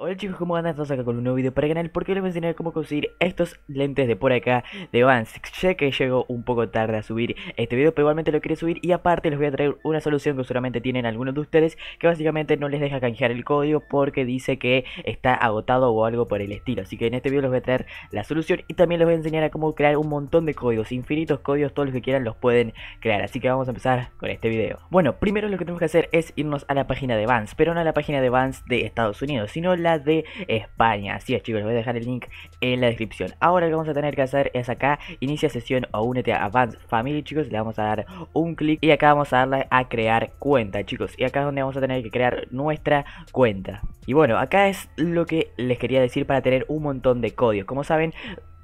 Hola chicos, ¿cómo andan? Estamos acá con un nuevo video para el canal porque les voy a enseñar cómo conseguir estos lentes de por acá de Vans Sé que llego un poco tarde a subir este video, pero igualmente lo quería subir y aparte les voy a traer una solución que seguramente tienen algunos de ustedes que básicamente no les deja canjear el código porque dice que está agotado o algo por el estilo. Así que en este video les voy a traer la solución y también les voy a enseñar a cómo crear un montón de códigos, infinitos códigos, todos los que quieran los pueden crear. Así que vamos a empezar con este video. Bueno, primero lo que tenemos que hacer es irnos a la página de Vans, pero no a la página de Vans de Estados Unidos, sino la de España. Así es, chicos, les voy a dejar el link en la descripción. Ahora lo que vamos a tener que hacer es acá, inicia sesión o únete a Advanced Family, chicos. Le vamos a dar un clic y acá vamos a darle a crear cuenta, chicos. Y acá es donde vamos a tener que crear nuestra cuenta. Y bueno, acá es lo que les quería decir para tener un montón de códigos. Como saben,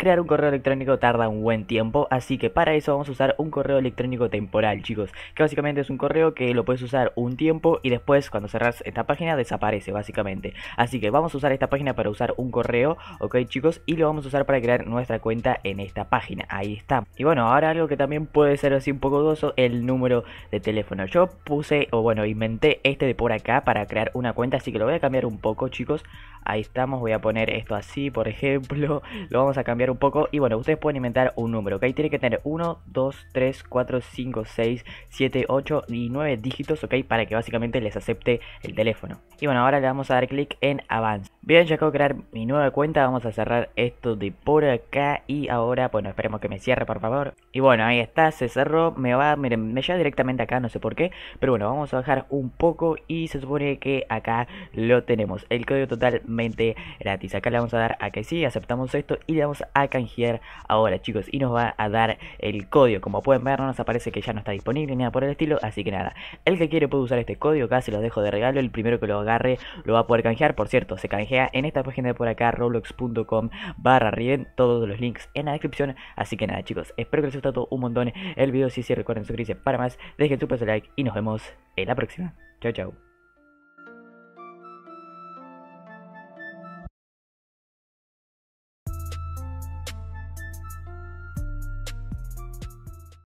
crear un correo electrónico tarda un buen tiempo, así que para eso vamos a usar un correo electrónico temporal, chicos, que básicamente es un correo que lo puedes usar un tiempo y después cuando cerras esta página desaparece, básicamente. Así que vamos a usar esta página para usar un correo, ok, chicos, y lo vamos a usar para crear nuestra cuenta en esta página. Ahí está. Y bueno, ahora algo que también puede ser así un poco dudoso, el número de teléfono. Yo puse, o bueno, inventé este de por acá para crear una cuenta, así que lo voy a cambiar un poco, chicos. Ahí estamos, voy a poner esto así, por ejemplo, lo vamos a cambiar un poco. Y bueno, ustedes pueden inventar un número, ¿ok? Tiene que tener 1, 2, 3, 4, 5, 6, 7, 8 y 9 dígitos, ¿ok? Para que básicamente les acepte el teléfono. Y bueno, ahora le vamos a dar clic en Avance. Bien, ya acabo de crear mi nueva cuenta, vamos a cerrar esto de por acá y ahora, bueno, esperemos que me cierre por favor. Y bueno, ahí está, se cerró, me va, miren, me lleva directamente acá, no sé por qué, pero bueno, vamos a bajar un poco y se supone que acá lo tenemos, el código totalmente gratis. Acá le vamos a dar a que sí, aceptamos esto y le vamos a canjear ahora, chicos, y nos va a dar el código. Como pueden ver, no nos aparece que ya no está disponible ni nada por el estilo, así que nada, el que quiere puede usar este código, acá se los dejo de regalo, el primero que lo agarre lo va a poder canjear, por cierto, se canjea en esta página de por acá, roblox.com barra Riven, todos los links en la descripción. Así que nada chicos, espero que les haya gustado un montón el video. Si sí, recuerden suscribirse para más, dejen su like y nos vemos en la próxima. Chao, chao.